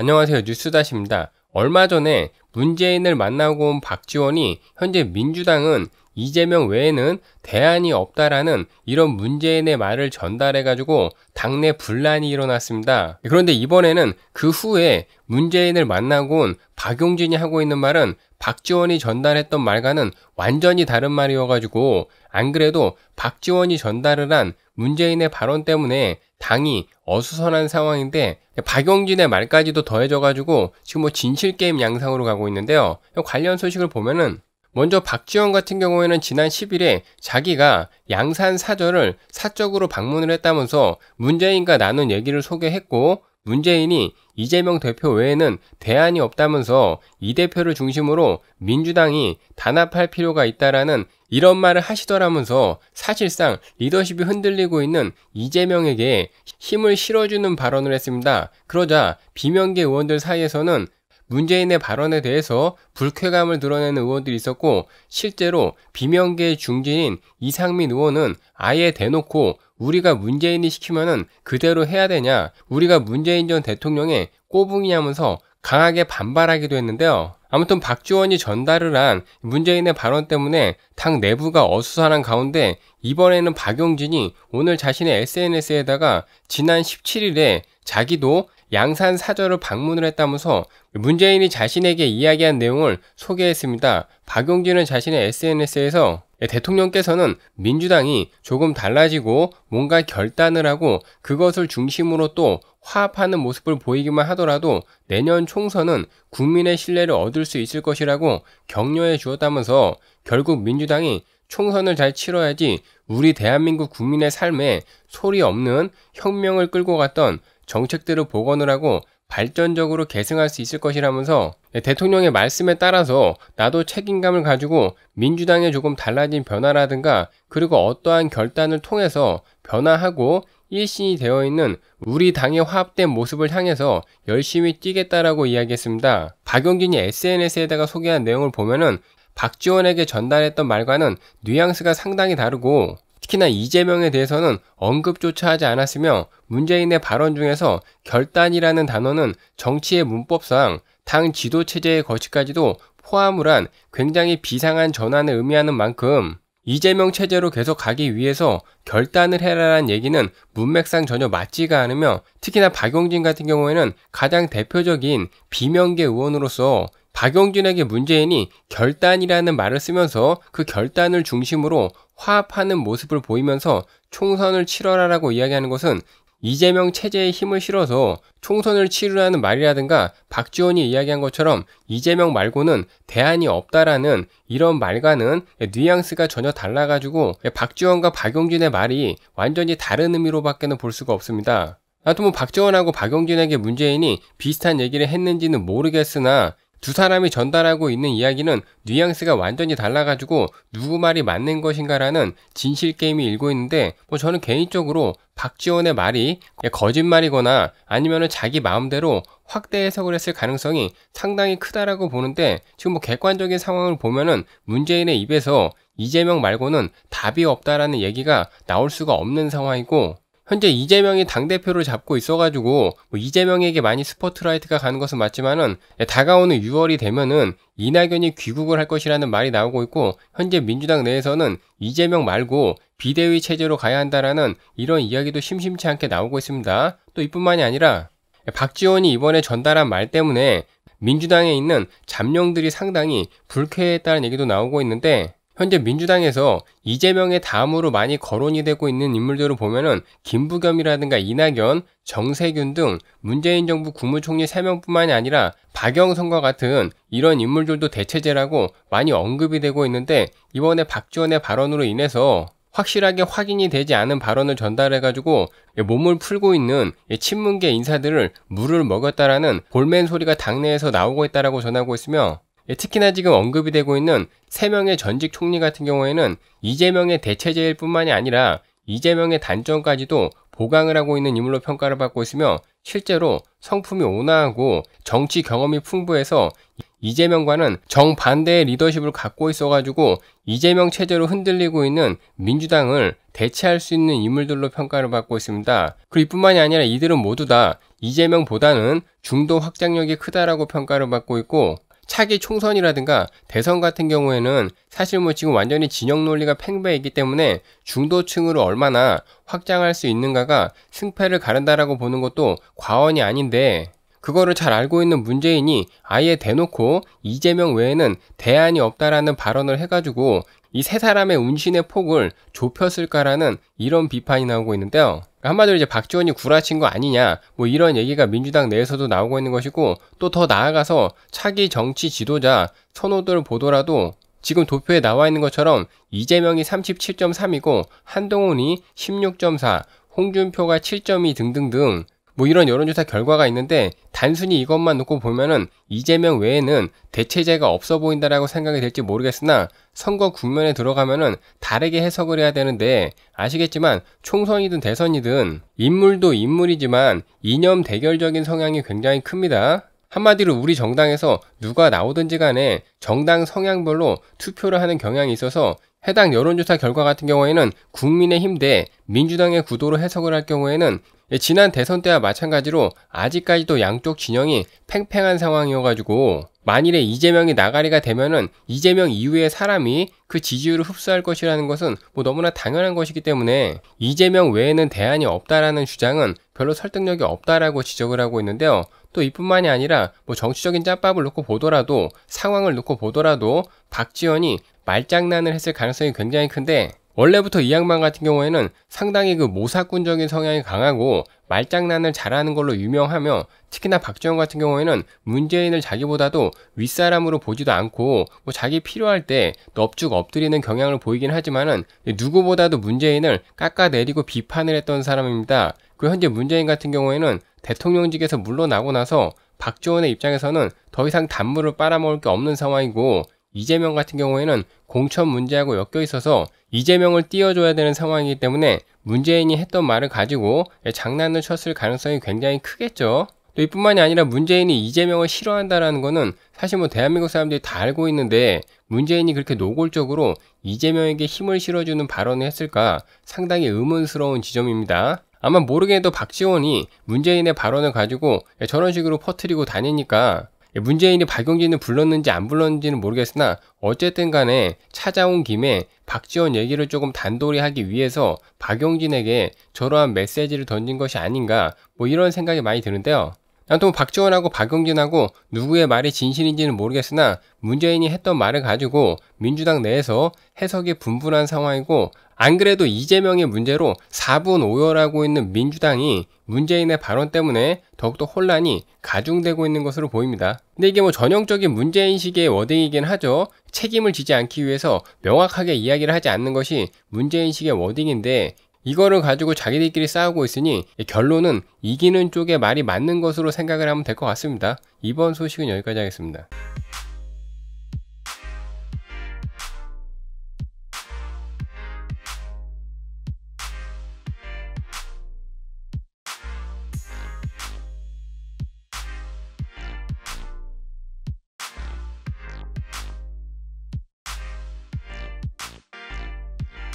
안녕하세요. 뉴스다시입니다. 얼마 전에 문재인을 만나고 온 박지원이 현재 민주당은 이재명 외에는 대안이 없다라는 이런 문재인의 말을 전달해가지고 당내 분란이 일어났습니다. 그런데 이번에는 그 후에 문재인을 만나고 온 박용진이 하고 있는 말은 박지원이 전달했던 말과는 완전히 다른 말이어가지고 안 그래도 박지원이 전달을 한 문재인의 발언 때문에 당이 어수선한 상황인데 박용진의 말까지도 더해져가지고 지금 뭐 진실 게임 양상으로 가고 있는데요. 관련 소식을 보면은 먼저 박지원 같은 경우에는 지난 10일에 자기가 양산 사절을 사적으로 방문을 했다면서 문재인과 나눈 얘기를 소개했고 문재인이 이재명 대표 외에는 대안이 없다면서 이 대표를 중심으로 민주당이 단합할 필요가 있다라는 이런 말을 하시더라면서 사실상 리더십이 흔들리고 있는 이재명에게 힘을 실어주는 발언을 했습니다. 그러자 비명계 의원들 사이에서는 문재인의 발언에 대해서 불쾌감을 드러내는 의원들이 있었고 실제로 비명계 중진인 이상민 의원은 아예 대놓고 우리가 문재인이 시키면은 그대로 해야 되냐 우리가 문재인 전 대통령의 꼬붕이냐면서 강하게 반발하기도 했는데요. 아무튼 박지원이 전달을 한 문재인의 발언 때문에 당 내부가 어수선한 가운데 이번에는 박용진이 오늘 자신의 SNS에다가 지난 17일에 자기도 양산 사저를 방문을 했다면서 문재인이 자신에게 이야기한 내용을 소개했습니다. 박용진은 자신의 SNS에서 대통령께서는 민주당이 조금 달라지고 뭔가 결단을 하고 그것을 중심으로 또 화합하는 모습을 보이기만 하더라도 내년 총선은 국민의 신뢰를 얻을 수 있을 것이라고 격려해 주었다면서 결국 민주당이 총선을 잘 치러야지 우리 대한민국 국민의 삶에 소리 없는 혁명을 끌고 갔던 정책대로 복원을 하고 발전적으로 계승할 수 있을 것이라면서 네, 대통령의 말씀에 따라서 나도 책임감을 가지고 민주당의 조금 달라진 변화라든가 그리고 어떠한 결단을 통해서 변화하고 일신이 되어 있는 우리 당의 화합된 모습을 향해서 열심히 뛰겠다라고 이야기했습니다. 박용진이 SNS에다가 소개한 내용을 보면은 박지원에게 전달했던 말과는 뉘앙스가 상당히 다르고 특히나 이재명에 대해서는 언급조차 하지 않았으며 문재인의 발언 중에서 결단이라는 단어는 정치의 문법상 당 지도체제의 거이까지도 포함을 한 굉장히 비상한 전환을 의미하는 만큼 이재명 체제로 계속 가기 위해서 결단을 해라라는 얘기는 문맥상 전혀 맞지가 않으며 특히나 박용진 같은 경우에는 가장 대표적인 비명계 의원으로서 박용진에게 문재인이 결단이라는 말을 쓰면서 그 결단을 중심으로 화합하는 모습을 보이면서 총선을 치러라라고 이야기하는 것은 이재명 체제에 힘을 실어서 총선을 치르라는 말이라든가 박지원이 이야기한 것처럼 이재명 말고는 대안이 없다라는 이런 말과는 뉘앙스가 전혀 달라가지고 박지원과 박용진의 말이 완전히 다른 의미로밖에는 볼 수가 없습니다. 아무뭐 박지원하고 박용진에게 문재인이 비슷한 얘기를 했는지는 모르겠으나 두 사람이 전달하고 있는 이야기는 뉘앙스가 완전히 달라가지고 누구 말이 맞는 것인가라는 진실 게임이 일고 있는데 뭐 저는 개인적으로 박지원의 말이 거짓말이거나 아니면 자기 마음대로 확대 해석을 했을 가능성이 상당히 크다라고 보는데 지금 뭐 객관적인 상황을 보면은 문재인의 입에서 이재명 말고는 답이 없다라는 얘기가 나올 수가 없는 상황이고 현재 이재명이 당대표를 잡고 있어가지고 뭐 이재명에게 많이 스포트라이트가 가는 것은 맞지만은 예, 다가오는 6월이 되면은 이낙연이 귀국을 할 것이라는 말이 나오고 있고 현재 민주당 내에서는 이재명 말고 비대위 체제로 가야 한다라는 이런 이야기도 심심치 않게 나오고 있습니다. 또 이뿐만이 아니라 예, 박지원이 이번에 전달한 말 때문에 민주당에 있는 잠룡들이 상당히 불쾌했다는 얘기도 나오고 있는데 현재 민주당에서 이재명의 다음으로 많이 거론이 되고 있는 인물들을 보면은 김부겸이라든가 이낙연, 정세균 등 문재인 정부 국무총리 3명뿐만이 아니라 박영선과 같은 이런 인물들도 대체제라고 많이 언급이 되고 있는데 이번에 박지원의 발언으로 인해서 확실하게 확인이 되지 않은 발언을 전달해가지고 몸을 풀고 있는 친문계 인사들을 물을 먹였다라는 볼멘 소리가 당내에서 나오고 있다라고 전하고 있으며 예, 특히나 지금 언급이 되고 있는 3명의 전직 총리 같은 경우에는 이재명의 대체제일 뿐만이 아니라 이재명의 단점까지도 보강을 하고 있는 인물로 평가를 받고 있으며 실제로 성품이 온화하고 정치 경험이 풍부해서 이재명과는 정반대의 리더십을 갖고 있어가지고 이재명 체제로 흔들리고 있는 민주당을 대체할 수 있는 인물들로 평가를 받고 있습니다. 그리고 이뿐만이 아니라 이들은 모두 다 이재명보다는 중도 확장력이 크다라고 평가를 받고 있고 차기 총선이라든가 대선 같은 경우에는 사실 뭐 지금 완전히 진영 논리가 팽배이기 때문에 중도층으로 얼마나 확장할 수 있는가가 승패를 가른다라고 보는 것도 과언이 아닌데 그거를 잘 알고 있는 문재인이 아예 대놓고 이재명 외에는 대안이 없다라는 발언을 해가지고 이세 사람의 운신의 폭을 좁혔을까라는 이런 비판이 나오고 있는데요. 그러니까 한마디로 이제 박지원이 구라친 거 아니냐 뭐 이런 얘기가 민주당 내에서도 나오고 있는 것이고 또 더 나아가서 차기 정치 지도자 선호도를 보더라도 지금 도표에 나와 있는 것처럼 이재명이 37.3이고 한동훈이 16.4 홍준표가 7.2 등등등 뭐 이런 여론조사 결과가 있는데 단순히 이것만 놓고 보면은 이재명 외에는 대체제가 없어 보인다라고 생각이 될지 모르겠으나 선거 국면에 들어가면은 다르게 해석을 해야 되는데 아시겠지만 총선이든 대선이든 인물도 인물이지만 이념 대결적인 성향이 굉장히 큽니다. 한마디로 우리 정당에서 누가 나오든지 간에 정당 성향별로 투표를 하는 경향이 있어서 해당 여론조사 결과 같은 경우에는 국민의힘 대 민주당의 구도로 해석을 할 경우에는 예, 지난 대선 때와 마찬가지로 아직까지도 양쪽 진영이 팽팽한 상황이어가지고 만일에 이재명이 나가리가 되면은 이재명 이후에 사람이 그 지지율을 흡수할 것이라는 것은 뭐 너무나 당연한 것이기 때문에 이재명 외에는 대안이 없다라는 주장은 별로 설득력이 없다라고 지적을 하고 있는데요. 또 이뿐만이 아니라 뭐 정치적인 짬밥을 놓고 보더라도 상황을 놓고 보더라도 박지원이 말장난을 했을 가능성이 굉장히 큰데 원래부터 이 양반 같은 경우에는 상당히 그 모사꾼적인 성향이 강하고 말장난을 잘하는 걸로 유명하며 특히나 박지원 같은 경우에는 문재인을 자기보다도 윗사람으로 보지도 않고 뭐 자기 필요할 때 넙죽 엎드리는 경향을 보이긴 하지만은 누구보다도 문재인을 깎아내리고 비판을 했던 사람입니다. 그 현재 문재인 같은 경우에는 대통령직에서 물러나고 나서 박지원의 입장에서는 더 이상 단물을 빨아먹을 게 없는 상황이고 이재명 같은 경우에는 공천 문제하고 엮여 있어서 이재명을 띄워줘야 되는 상황이기 때문에 문재인이 했던 말을 가지고 장난을 쳤을 가능성이 굉장히 크겠죠. 또 이뿐만이 아니라 문재인이 이재명을 싫어한다라는 거는 사실 뭐 대한민국 사람들이 다 알고 있는데 문재인이 그렇게 노골적으로 이재명에게 힘을 실어주는 발언을 했을까 상당히 의문스러운 지점입니다. 아마 모르게 해도 박지원이 문재인의 발언을 가지고 저런 식으로 퍼뜨리고 다니니까 문재인이 박용진을 불렀는지 안 불렀는지는 모르겠으나 어쨌든 간에 찾아온 김에 박지원 얘기를 조금 단돌이 하기 위해서 박용진에게 저러한 메시지를 던진 것이 아닌가 뭐 이런 생각이 많이 드는데요. 아무튼 박지원하고 박용진하고 누구의 말이 진실인지는 모르겠으나 문재인이 했던 말을 가지고 민주당 내에서 해석이 분분한 상황이고 안 그래도 이재명의 문제로 4분 5열하고 있는 민주당이 문재인의 발언 때문에 더욱더 혼란이 가중되고 있는 것으로 보입니다. 근데 이게 뭐 전형적인 문재인식의 워딩이긴 하죠. 책임을 지지 않기 위해서 명확하게 이야기를 하지 않는 것이 문재인식의 워딩인데 이거를 가지고 자기들끼리 싸우고 있으니 결론은 이기는 쪽의 말이 맞는 것으로 생각을 하면 될 것 같습니다. 이번 소식은 여기까지 하겠습니다.